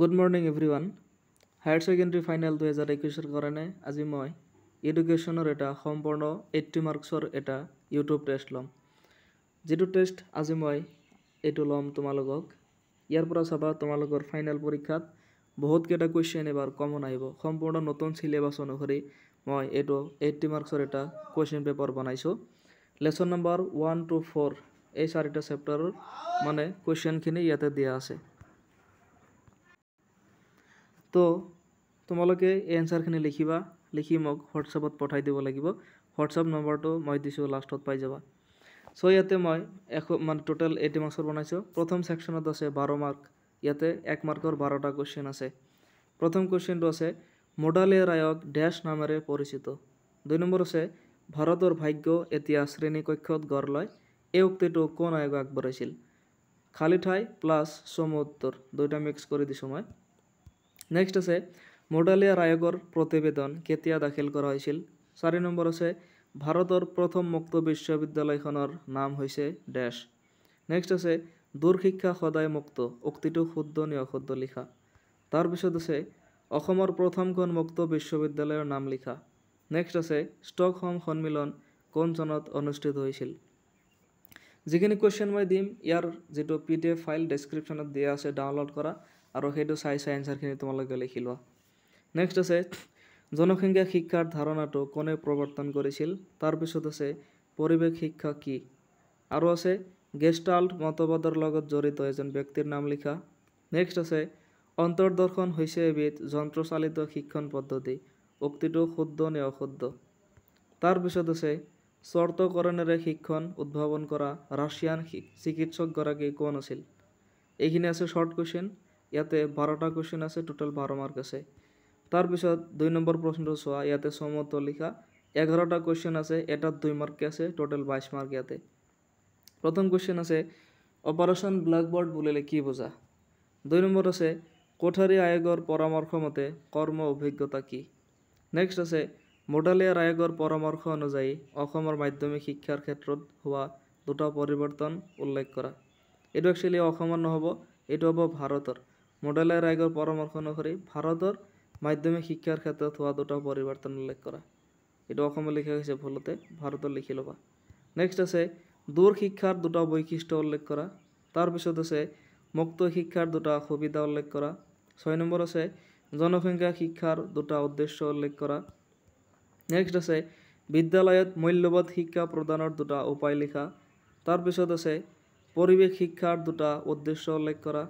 good morning everyone higher secondary final দুহেজাৰ একৈছৰ কাৰণে আজি মই এডুকেশ্যনৰ এটা সম্পূৰ্ণ এইটটি মাৰ্কছৰ এটা ইউটিউব টেষ্ট ল'ম যিটো টেষ্ট আজি মই এইটো ল'ম তোমালোকক ইয়াৰ পৰা চাবা তোমালোকৰ ফাইনেল পৰীক্ষাত বহুতকেইটা কুৱেশ্যন এবাৰ কমন আহিব সম্পূৰ্ণ নতুন চিলেবাছ অনুসৰি মই এইটো এইটটি মাৰ্কছৰ এটা কুৱেশ্যন পেপাৰ বনাইছোঁ lesson number one to four এই চাৰিটা চেপ্টাৰৰ মানে কুৱেশ্যনখিনি ইয়াতে দিয়া আছে তো তোমালোকে এই এনচাৰখিনি লিখিবা লিখি মোক হোৱাটছআপত পঠাই দিব লাগিব হোৱাটছআপ নম্বৰটো মই দিছোঁ লাষ্টত পাই যাবা চ' ইয়াতে মই এশ মানে টোটেল এইটি মাৰ্কছৰ বনাইছোঁ প্ৰথম ছেকশ্যনত আছে বাৰ মাৰ্ক ইয়াতে এক মাৰ্কৰ বাৰটা কুৱেশ্যন আছে প্ৰথম কুৱেশ্যনটো আছে মোডালে ৰায়ক ডেছ নামেৰে পৰিচিত দুই নম্বৰ আছে ভাৰতৰ ভাগ্য এতিয়া শ্ৰেণীকক্ষত গঢ় লয় এই উক্তিটো কোন আয়োগ আগবঢ়াইছিল খালী ঠাই প্লাছ চমু উত্তৰ দুয়োটা মিক্স কৰি দিছোঁ মই নেক্সট আছে মোডালিয়া ৰায়গৰ প্ৰতিবেদন কেতিয়া দাখিল কৰা হৈছিল চাৰি নম্বৰ আছে ভাৰতৰ প্ৰথম মুক্ত বিশ্ববিদ্যালয়খনৰ নাম হৈছে ডেছ নেক্সট আছে দূৰ শিক্ষা সদায় মুক্ত উক্তিটো শুদ্ধ নিঅশুদ্ধ লিখা তাৰপিছত আছে অসমৰ প্ৰথমখন মুক্ত বিশ্ববিদ্যালয়ৰ নাম লিখা নেক্সট আছে ষ্টকহোম সন্মিলন কোন চনত অনুষ্ঠিত হৈছিল যিখিনি কুৱেশ্যন মই দিম ইয়াৰ যিটো পি ডি এফ ফাইল ডেছক্ৰিপশ্যনত দিয়া আছে ডাউনলোড কৰা আৰু সেইটো চাই চাই এনচাৰখিনি তোমালোকে লিখি লোৱা নেক্সট আছে জনসংখ্যা শিক্ষাৰ ধাৰণাটো কোনে প্ৰৱৰ্তন কৰিছিল তাৰপিছত আছে পৰিৱেশ শিক্ষা কি আৰু আছে গেষ্টাল্ট মতবাদৰ লগত জড়িত এজন ব্যক্তিৰ নাম লিখা নেক্সট আছে অন্তৰ্দৰ্শন হৈছে এবিধ যন্ত্ৰচালিত শিক্ষণ পদ্ধতি উক্তিটো শুদ্ধ নে অশুদ্ধ তাৰপিছত আছে চৰ্তকৰণেৰে শিক্ষণ উদ্ভাৱন কৰা ৰাছিয়ান চিকিৎসকগৰাকী কোন আছিল এইখিনি আছে শ্বৰ্ট কুৱেশ্যন ইয়াতে বাৰটা কুৱেশ্যন আছে টোটাল বাৰ মাৰ্ক আছে তারপর দুই নম্বৰ প্ৰশ্নটো চোৱা ইয়াতে লিখা এঘাৰটা কুৱেশ্যন আছে এটাত দুই মাৰ্কে আছে টোটাল বাইছ মাৰ্ক ইয়াতে প্ৰথম কুৱেশ্যন আছে অপাৰেশ্যন ব্ল্যাকবোর্ড বুলিলে কি বুজা দুই নম্বৰ আছে কোঠাৰী আয়োগৰ পৰামৰ্শ মতে কৰ্ম অভিজ্ঞতা কি নেক্সট আছে মোডালিয়ার আয়োগৰ পৰামৰ্শ অনুযায়ী অসমৰ মাধ্যমিক শিক্ষাৰ ক্ষেত্ৰত হোৱা দুটা পৰিৱৰ্তন উল্লেখ কৰা এইটো একচুৱেলি অসমৰ নহ'ব এইটো হ'ব ভাৰতৰ মডেলে ৰায়গৰ পৰামৰ্শ অনুসৰি ভাৰতৰ মাধ্যমিক শিক্ষাৰ ক্ষেত্ৰত হোৱা দুটা পৰিৱৰ্তন উল্লেখ কৰা এইটো অসমত লিখা হৈছে ভুলতে ভাৰতত লিখি ল'বা নেক্সট আছে দূৰ শিক্ষাৰ দুটা বৈশিষ্ট্য উল্লেখ কৰা তাৰপিছত আছে মুক্ত শিক্ষাৰ দুটা সুবিধা উল্লেখ কৰা ছয় নম্বৰ আছে জনসংখ্যা শিক্ষাৰ দুটা উদ্দেশ্য উল্লেখ কৰা নেক্সট আছে বিদ্যালয়ত মূল্যবোধ শিক্ষা প্ৰদানৰ দুটা উপায় লিখা তাৰপিছত আছে পৰিৱেশ শিক্ষাৰ দুটা উদ্দেশ্য উল্লেখ কৰা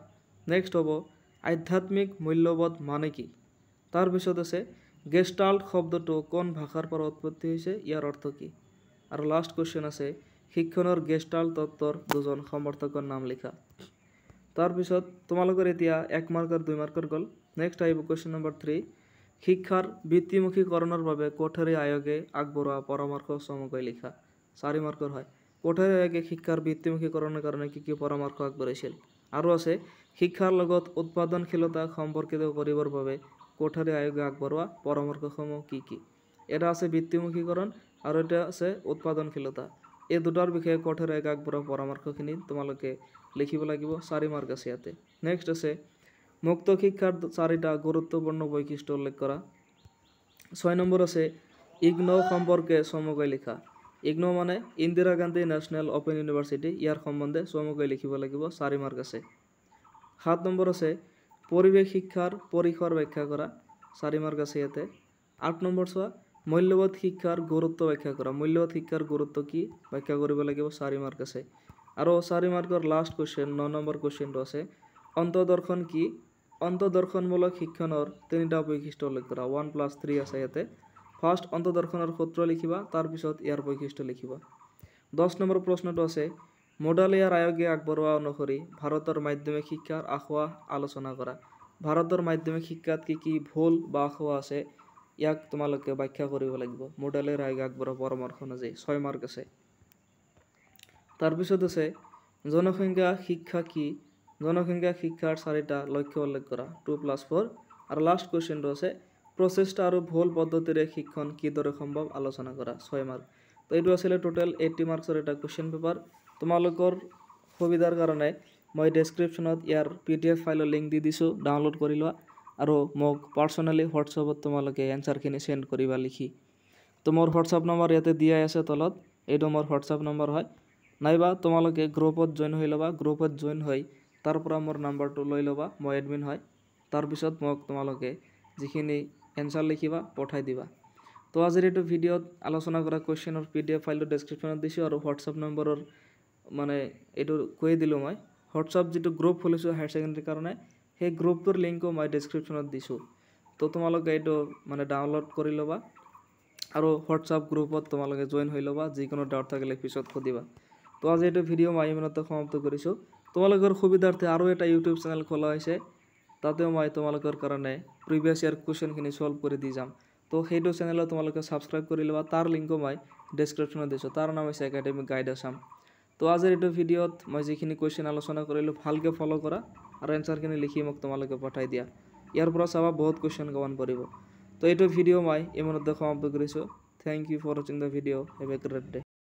নেক্সট হ'ব আধ্যাত্মিক মূল্যবোধ মানে কি তার পিছত আছে গেস্টাল্ট শব্দটো কোন ভাষাৰ পৰা উৎপত্তি হৈছে ইয়াৰ অৰ্থ কি আৰু লাষ্ট কুৱেশ্যন আছে শিক্ষণৰ গেষ্টাল তত্বৰ দুজন সমৰ্থকৰ নাম লিখা তাৰপিছত তোমালোকৰ এতিয়া এক মাৰ্কৰ দুই মাৰ্কৰ গ'ল নেক্সট আহিব কুৱেশ্যন নম্বৰ থ্ৰী শিক্ষাৰ বৃত্তিমুখীকৰণৰ বাবে কোঠাৰী আয়োগে আগবঢ়োৱা পৰামৰ্শ চমুকৈ লিখা চাৰি মাৰ্কৰ হয় কোঠাৰী আয়োগে শিক্ষাৰ বৃত্তিমুখীকৰণৰ কাৰণে কি কি পৰামৰ্শ আগবঢ়াইছিল আৰু আছে শিক্ষাৰ লগত উৎপাদনশীলতা সম্পৰ্কিত কৰিবৰ বাবে কোঠাৰী আয়োগে আগবঢ়োৱা পৰামৰ্শসমূহ কি কি এটা আছে বৃত্তিমুখীকৰণ আৰু এটা আছে উৎপাদনশীলতা এই দুটাৰ বিষয়ে কঠোৰ আয়োগ আগবঢ়োৱা পৰামৰ্শখিনি তোমালোকে লিখিব লাগিব চাৰি মাৰ্ক আছে ইয়াতে নেক্সট আছে মুক্ত শিক্ষাৰ চাৰিটা গুৰুত্বপূৰ্ণ বৈশিষ্ট্য উল্লেখ কৰা ছয় নম্বৰ আছে ইগ্ন সম্পৰ্কে চমুকৈ লিখা এক ন মানে Indira Gandhi national open university ইয়াৰ সম্বন্ধে চমুকৈ লিখিব লাগিব চাৰি মাৰ্ক আছে সাত নম্বৰ আছে পৰিৱেশ শিক্ষাৰ পৰিসৰ ব্যাখ্যা কৰা চাৰি মাৰ্ক আছে ইয়াতে আঠ নম্বৰ চোৱা মূল্যবোধ শিক্ষাৰ গুৰুত্ব ব্যাখ্যা কৰা মূল্যবোধ শিক্ষাৰ গুৰুত্ব কি ব্যাখ্যা কৰিব লাগিব চাৰি মাৰ্ক আছে আৰু চাৰি মাৰ্কৰ লাষ্ট কুৱেশ্যন ন নম্বৰ কুৱেশ্যনটো আছে অন্তদৰ্শন কি অন্তদৰ্শনমূলক শিক্ষণৰ তিনিটা বৈশিষ্ট্য উল্লেখ কৰা ওৱান প্লাছ থ্ৰী আছে ইয়াতে ফাৰ্ষ্ট অন্তদৰ্শনৰ সূত্ৰ লিখিবা তাৰপিছত ইয়াৰ বৈশিষ্ট্য লিখিবা দহ নম্বৰ প্ৰশ্নটো আছে মডালিয়াৰ আয়োগে আগবঢ়োৱা অনুসৰি ভাৰতৰ মাধ্যমিক শিক্ষাৰ আখোৱা আলোচনা কৰা ভাৰতৰ মাধ্যমিক শিক্ষাত কি কি ভুল বা আখোৱা আছে ইয়াক তোমালোকে ব্যাখ্যা কৰিব লাগিব মডালিয়াৰ আয়োগে আগবঢ়োৱা পৰামৰ্শ অনুযায়ী ছয় মাৰ্ক আছে তাৰপিছত আছে জনসংখ্যা শিক্ষা কি জনসংখ্যা শিক্ষাৰ চাৰিটা লক্ষ্য উল্লেখ কৰা টু প্লাছ ফ'ৰ আৰু লাষ্ট কুৱেশ্যনটো আছে প্ৰচেষ্টা আৰু ভুল পদ্ধতিৰে শিক্ষণ কিদৰে সম্ভৱ আলোচনা কৰা ছয় মাৰ্ক তো এইটো আছিলে টোটেল এইটি মাৰ্কছৰ এটা কুৱেশ্যন পেপাৰ তোমালোকৰ সুবিধাৰ কাৰণে মই ডেছক্ৰিপশ্যনত ইয়াৰ পি ডি এফ ফাইলৰ লিংক দি দিছোঁ ডাউনলোড কৰি লোৱা আৰু মোক পাৰ্চনেলি হোৱাটছএপত তোমালোকে এনচাৰখিনি চেণ্ড কৰিবা লিখি তো মোৰ হোৱাটছআপ নম্বৰ ইয়াতে দিয়াই আছে তলত এইটো মোৰ হোৱাটছআপ নম্বৰ হয় নাইবা তোমালোকে গ্ৰুপত জইন হৈ ল'বা গ্ৰুপত জইন হৈ তাৰ পৰা মোৰ নম্বৰটো লৈ ল'বা মই এডমিন হয় তাৰপিছত মোক তোমালোকে যিখিনি এনসার লিখবা পঠাই দিবা তো আজির এই ভিডিওত আলোচনা করা কোশ্চেনের পিডিএফ ফাইল ডেসক্রিপশনত দিছি আর হোয়াটসঅ্যাপ নম্বর মানে এই কয়ে দিল মানে হোয়াটসঅ্যাপ যে গ্রুপ খুলেছো হায়ার সেকেন্ডারির কারণে সেই গ্রুপটোর লিঙ্কও মানে ডেসক্রিপশনত দিছো তো তোমালে এই মানে ডাউনলোড করে লবা আর হোয়াটসঅ্যাপ গ্রুপত তোমালে জয়েন হয়ে লবা যিকোনো ডাউট থাকলে পিছত খুঁদিবা তো আজি এই ভিডিও মাইমিনত সমাপ্ত করছো তোমালোকের সুবিধার্থে আরও একটা ইউটিউব চ্যানেল খোলা হয়েছে তাতেও মই তোমালোকৰ কাৰণে প্ৰিভিয়াছ ইয়াৰ কুৱেশ্যনখিনি চল্ভ কৰি দি যাম তো সেইটো চেনেলত তোমালোকে ছাবস্ক্ৰাইব কৰি ল'বা তাৰ লিংকো মই ডিছক্ৰিপশ্যনত দিছোঁ তাৰ নাম হৈছে একাডেমিক গাইড আছাম তো আজিৰ এইটো ভিডিঅ'ত মই যিখিনি কুৱেশ্যন আলোচনা কৰিলোঁ ভালকৈ ফ'ল' কৰা আৰু এনচাৰখিনি লিখি মোক তোমালোকে পঠাই দিয়া ইয়াৰ পৰা চাবা বহুত কুৱেশ্যন কমান পৰিব তো এইটো ভিডিঅ' মই ইমানতে সমাপ্ত কৰিছোঁ থেংক ইউ ফৰ ৱাচিং the video' have a great day